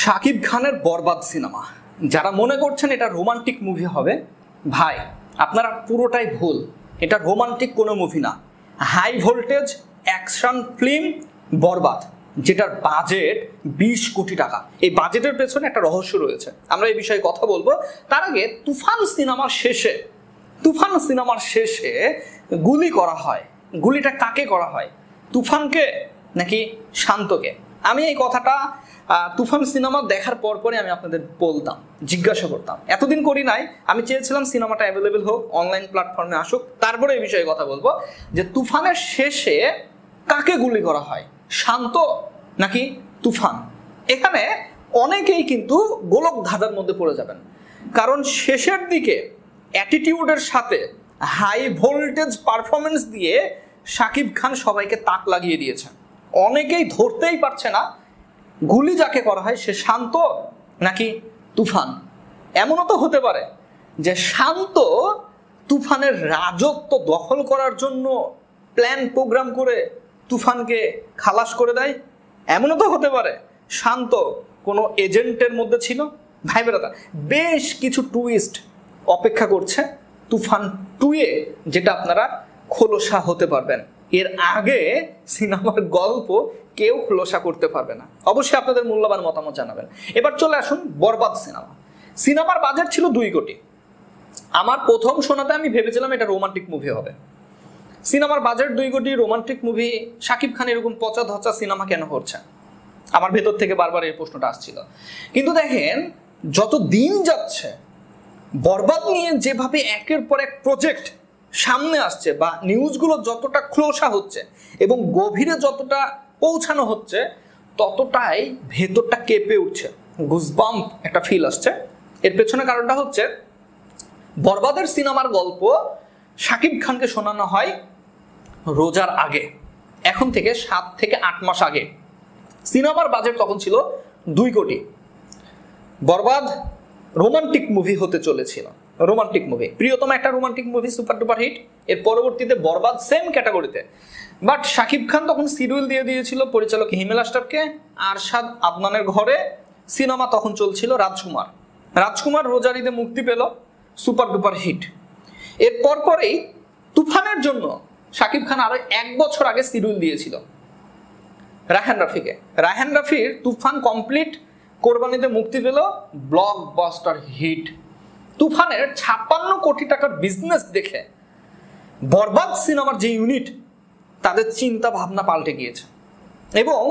শাকিব খানের বরবাদ সিনেমা যারা মনে করছেন এটা রোমান্টিক মুভি হবে ভাই আপনারা পুরোটাই ভুল এটা রোমান্টিক কোনো মুভি না high voltage action film Borbaad যেটার বাজেট বিশ কোটি টাকা এই বাজেটের পেছনে একটা রহস্য রয়েছে আমরা এই বিষয়ে কথা বলবো তার আগে তুফান সিনেমার শেষে তুফান সিনেমার শেষে গুলি করা হয় গুলিটা কাকে করা হয় তুফানকে নাকি শান্তকে আমি এই কথাটা তুফান সিনেমা দেখার পর পরে আমি আপনাদের বলতাম জিজ্ঞাসা করতাম এতদিন করি নাই আমি চেয়েছিলাম সিনেমাটা অ্যাভেলেবেল হোক অনলাইন প্ল্যাটফর্মে আসুক তারপরে এই বিষয়ে কথা বলবো যে তুফানের শেষে কাকে গুলি করা হয় শান্ত নাকি তুফান এখানে অনেকেই কিন্তু গোলক ধাঁধার মধ্যে পড়ে যাবেন কারণ শেষের দিকে অ্যাটিটিউডের সাথে হাই ভোল্টেজ পারফরমেন্স দিয়ে শাকিব খান সবাইকে তাক লাগিয়ে দিয়েছেন অনেকেই ধরতেই পারছে না গুলি যাকে করা হয় সে শান্ত নাকি তুফান এমনও তো হতে পারে যে শান্ত তুফানের রাজত্ব দখল করার জন্য প্ল্যান প্রোগ্রাম করে তুফানকে খালাস করে দেয় এমনও তো হতে পারে শান্ত কোনো এজেন্টের মধ্যে ছিল ভাই বেড়াতা বেশ কিছু টুইস্ট অপেক্ষা করছে তুফান টুয়ে যেটা আপনারা খোলসা হতে পারবেন এর আগে সিনেমার গল্প কেউ খোলসা করতে পারবে না অবশ্যই আপনাদের মূল্যবান মতামত জানাবেন এবার চলে আসুন বরবাদ সিনেমা সিনেমার বাজার ছিল দুই কোটি আমার প্রথম শোনাতে আমি ভেবেছিলাম এটা রোমান্টিক মুভি হবে সিনেমার বাজার দুই কোটি রোমান্টিক মুভি শাকিব খান এরকম পচা ধচা সিনেমা কেন করছে আমার ভেতর থেকে বারবার এই প্রশ্নটা আসছিল কিন্তু দেখেন যত দিন যাচ্ছে বরবাদ নিয়ে যেভাবে একের পর এক প্রজেক্ট সামনে আসছে বা নিউজগুলো যতটা ক্লোসা হচ্ছে এবং গভীরে যতটা পৌঁছানো হচ্ছে ততটাই ভেতরটা কেঁপে উঠছে গুজবাম একটা ফিল আসছে এর পেছনে কারণটা হচ্ছে বরবাদের সিনেমার গল্প শাকিব খানকে শোনানো হয় রোজার আগে এখন থেকে সাত থেকে আট মাস আগে সিনেমার বাজেট তখন ছিল দুই কোটি বরবাদ রোমান্টিক মুভি হতে চলেছিল রোমান্টিক মুভি প্রিয়তম একটা romantic movie super duper hit এর পরবর্তীতে বরবাদ সেম ক্যাটাগরিতে বাট শাকিব খান তখন সিডিউল দিয়ে দিয়েছিল পরিচালক হিমেল আস্টারকে আরশাদ আদনানের ঘরে সিনেমা তখন চলছিল রাজকুমার রাজকুমার রোজারিতে মুক্তি পেল সুপার ডুপার হিট এর পরপরেই তুফানের জন্য শাকিব খান আরো এক বছর আগে সিডিউল দিয়েছিল রাহান রাফিকে রাহান রাফির তুফান কমপ্লিট কোরবানিতে মুক্তি পেল ব্লক বাস্টার হিট তুফানের ছাপ্পান্ন কোটি টাকার বিজনেস দেখে বরবাদ সিনেমার যে ইউনিট তাদের চিন্তা ভাবনা পাল্টে গিয়েছে এবং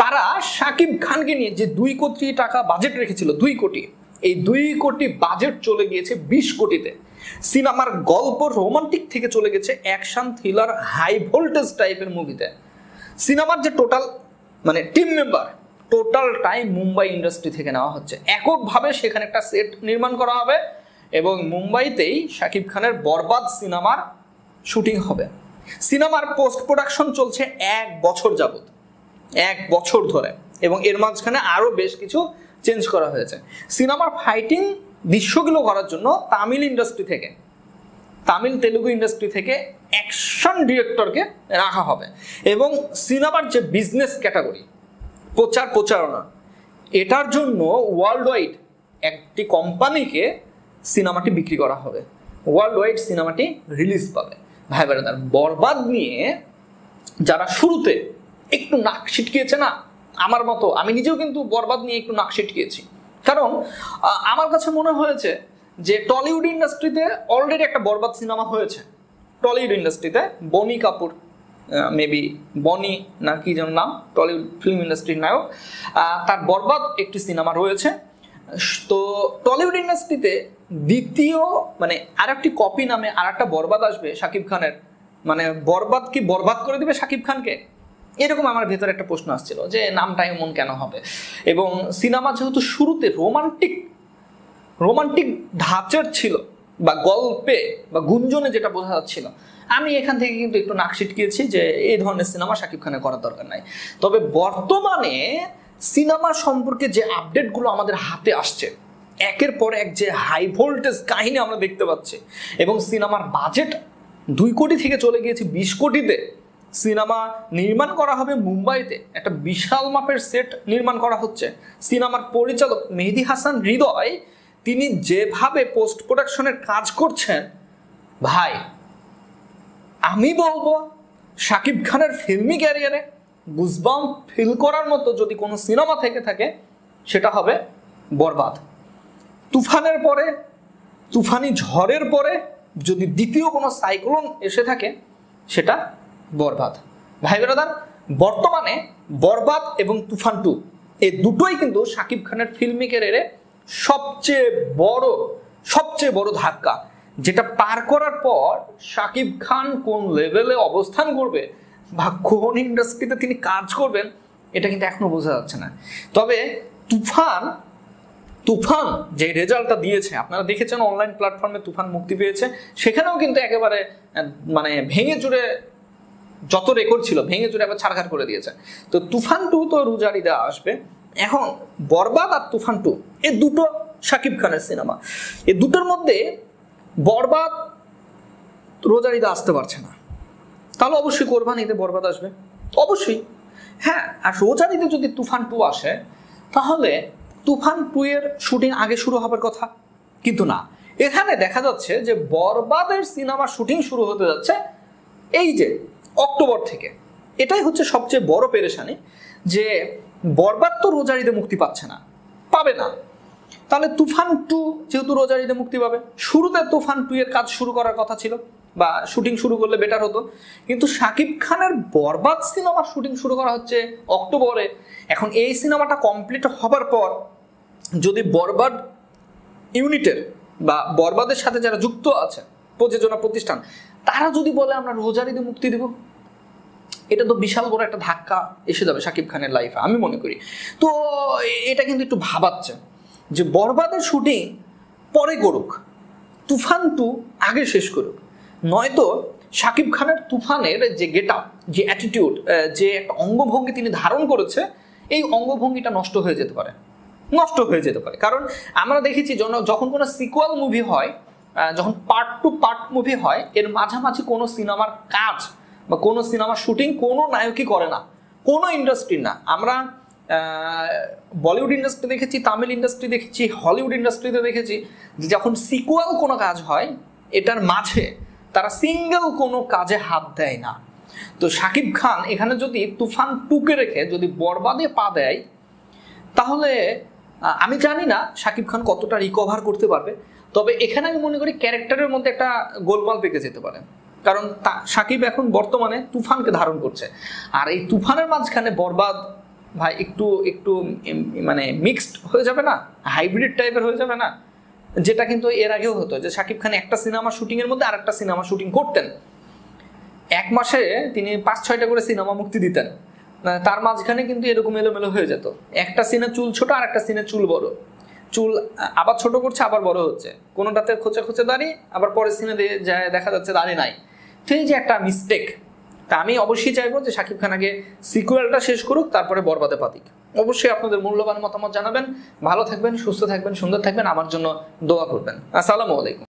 তারা সাকিব খানকে নিয়ে যে দুই কোটি টাকা বাজেট রেখেছিল দুই কোটি এই দুই কোটি বাজেট চলে গিয়েছে বিশ কোটিতে সিনেমার গল্প রোমান্টিক থেকে চলে গেছে অ্যাকশন থ্রিলার হাই ভোল্টেজ টাইপের মুভিতে সিনেমার যে টোটাল মানে team member total time Mumbai industry থেকে নেওয়া হচ্ছে এককভাবে সেখানে একটা সেট নির্মাণ করা হবে এবং মুম্বাইতেই শাকিব খানের বরবাদ সিনেমার শুটিং হবে সিনেমার পোস্ট প্রোডাকশন চলছে এক বছর যাবত এক বছর ধরে এবং এর মাঝখানে আরও বেশ কিছু চেঞ্জ করা হয়েছে সিনেমার ফাইটিং দৃশ্যগুলো করার জন্য তামিল ইন্ডাস্ট্রি থেকে তামিল তেলুগু ইন্ডাস্ট্রি থেকে অ্যাকশন ডিরেক্টরকে রাখা হবে এবং সিনেমার যে বিজনেস ক্যাটাগরি প্রচার প্রচারণা এটার জন্য ওয়ার্ল্ড ওয়াইড একটি কোম্পানিকে সিনেমাটি বিক্রি করা হবে ওয়ার্ল্ড ওয়াইড সিনেমাটি রিলিজ পাবে ভাই বেড়াদার বরবাদ নিয়ে যারা শুরুতে একটু নাক ছিটকিয়েছে না আমার মতো আমি নিজেও কিন্তু বরবাদ নিয়ে একটু নাক ছিটকিয়েছি কারণ আমার কাছে মনে হয়েছে যে টলিউড ইন্ডাস্ট্রিতে অলরেডি একটা বরবাদ সিনেমা হয়েছে টলিউড ইন্ডাস্ট্রিতে বনি কাপুর মেবি বনি না কি যেন নাম টলিউড ফিল্ম ইন্ডাস্ট্রির নায়ক তার বরবাদ একটি সিনেমা রয়েছে তো টলিউড ইন্ডাস্ট্রিতে দ্বিতীয় মানে আর একটি কপি নামে আর একটা বরবাদ আসবে শাকিব খানের মানে বরবাদ কি বরবাদ করে দিবে শাকিব খানকে এরকম আমার ভেতরে একটা প্রশ্ন আসছিল যে নামটা এমন কেন হবে এবং সিনেমা যেহেতু শুরুতে রোমান্টিক রোমান্টিক ধাঁচের ছিল বা গল্পে বা গুঞ্জনে যেটা বোঝা যাচ্ছিল আমি এখান থেকে কিন্তু একটু নাক ছিটকিয়েছি যে এই ধরনের সিনেমা শাকিব খানের করার দরকার নাই তবে বর্তমানে সিনেমা সম্পর্কে যে আপডেটগুলো আমাদের হাতে আসছে একের পর এক যে হাই ভোল্টেজ কাহিনী আমরা দেখতে পাচ্ছি এবং সিনেমার বাজেট দুই কোটি থেকে চলে গিয়েছে বিশ কোটিতে সিনেমা নির্মাণ করা হবে মুম্বাইতে একটা বিশাল মাপের সেট নির্মাণ করা হচ্ছে সিনেমার পরিচালক মেহেদি হাসান হৃদয় তিনি যেভাবে পোস্ট প্রোডাকশনের কাজ করছেন ভাই আমি বলবো শাকিব খানের ফিল্মি ক্যারিয়ারে গুজবাম ফিল করার মতো যদি কোনো সিনেমা থেকে থাকে সেটা হবে বরবাদ তুফানের পরে তুফানি ঝড়ের পরে যদি দ্বিতীয় কোনো সাইক্লোন এসে থাকে সেটা বরবাদ ভাই বেরাদার বর্তমানে বরবাদ এবং তুফান টু এই দুটোই কিন্তু শাকিব খানের ফিল্মি ক্যারিয়ারে সবচেয়ে বড় সবচেয়ে বড় ধাক্কা যেটা পার করার পর শাকিব খান কোন লেভেলে অবস্থান করবে বা কোন ইন্ডাস্ট্রিতে তিনি কাজ করবেন এটা কিন্তু এখনও বোঝা যাচ্ছে না তবে তুফান তুফান যে রেজাল্টটা দিয়েছে আপনারা দেখেছেন অনলাইন প্ল্যাটফর্মে তুফান মুক্তি পেয়েছে সেখানেও কিন্তু একেবারে মানে ভেঙে জুড়ে যত রেকর্ড ছিল ভেঙে জুড়ে আবার ছাড়খাড় করে দিয়েছে তো তুফান টু তো রুজারিদা আসবে এখন বরবাদ আর তুফান টু এ দুটো শাকিব খানের সিনেমা এ দুটোর মধ্যে বরবাদ রোজারিদা আসতে পারছে না তাহলে অবশ্যই কোরবান ঈদে বরবাদ আসবে অবশ্যই হ্যাঁ আর রোজারিতে যদি তুফান টু আসে তাহলে তুফান টু এর শুটিং আগে শুরু হবার কথা কিন্তু না এখানে দেখা যাচ্ছে যে বরবাদের সিনেমা শুটিং শুরু হতে যাচ্ছে এই যে অক্টোবর থেকে এটাই হচ্ছে সবচেয়ে বড় পেরেশানি যে বরবাদ তো রোজার ঈদে মুক্তি পাচ্ছে না পাবে না তাহলে তুফান টু যেহেতু রোজার ঈদে মুক্তি পাবে শুরুতে তুফান টু এর কাজ শুরু করার কথা ছিল বা শুটিং শুরু করলে বেটার হতো কিন্তু শাকিব খানের বরবাদ সিনেমার শুটিং শুরু করা হচ্ছে অক্টোবরে এখন এই সিনেমাটা কমপ্লিট হবার পর যদি বরবাদ ইউনিটের বা বরবাদের সাথে যারা যুক্ত আছে প্রযোজনা প্রতিষ্ঠান তারা যদি বলে আমরা রোজারিদে মুক্তি দেবো এটা তো বিশাল বড় একটা ধাক্কা এসে যাবে শাকিব খানের লাইফে আমি মনে করি তো এটা কিন্তু একটু ভাবাচ্ছে যে বরবাদের শুটিং পরে করুক তুফান টু আগে শেষ করুক নয়তো শাকিব খানের তুফানের যে গেট যে অ্যাটিটিউড যে একটা অঙ্গভঙ্গি তিনি ধারণ করেছে এই অঙ্গভঙ্গিটা নষ্ট হয়ে যেতে পারে নষ্ট হয়ে যেতে পারে কারণ আমরা দেখেছি যখন কোনো সিকুয়াল মুভি হয় যখন পার্ট টু পার্ট মুভি হয় এর মাঝামাঝি কোনো সিনেমার কাজ বা কোনো সিনেমা শুটিং কোনো নায়কই করে না কোনো ইন্ডাস্ট্রি না আমরা বলিউড ইন্ডাস্ট্রি দেখেছি তামিল ইন্ডাস্ট্রি দেখেছি হলিউড ইন্ডাস্ট্রিতে দেখেছি যে যখন সিকুয়াল কোনো কাজ হয় এটার মাঝে তারা সিঙ্গেল কোনো কাজে হাত দেয় না তো শাকিব খান এখানে যদি তুফান টুকে রেখে যদি বরবাদে পা দেয় তাহলে আমি জানি না শাকিব খান কতটা রিকভার করতে পারবে তবে এখানে আমি মনে করি ক্যারেক্টারের মধ্যে একটা গোলমাল পেকে যেতে পারে কারণ সাকিব এখন বর্তমানে তুফানকে ধারণ করছে আর এই তুফানের মাঝখানে বরবাদ ভাই একটু একটু মানে মিক্সড হয়ে যাবে না হাইব্রিড টাইপের হয়ে যাবে না যেটা কিন্তু এর আগেও হতো যে সাকিব খান একটা সিনেমা শুটিংয়ের মধ্যে আর একটা সিনেমা শুটিং করতেন এক মাসে তিনি পাঁচ ছয়টা করে সিনেমা মুক্তি দিতেন তার মাঝখানে কিন্তু এরকম এলোমেলো হয়ে যেত একটা সিনে চুল ছোট আর একটা সিনে চুল বড় চুল আবার ছোট করছে আবার বড় হচ্ছে কোনোটাতে খোঁচা খোঁচা দাঁড়িয়ে আবার পরের সিনে যায় দেখা যাচ্ছে দাঁড়িয়ে নাই সেই যে একটা মিস্টেক তা আমি অবশ্যই চাইবো যে শাকিব খান আগে সিকুয়েলটা শেষ করুক তারপরে বরবাদে পাতিক অবশ্যই আপনাদের মূল্যবান মতামত জানাবেন ভালো থাকবেন সুস্থ থাকবেন সুন্দর থাকবেন আমার জন্য দোয়া করবেন আসসালামু আলাইকুম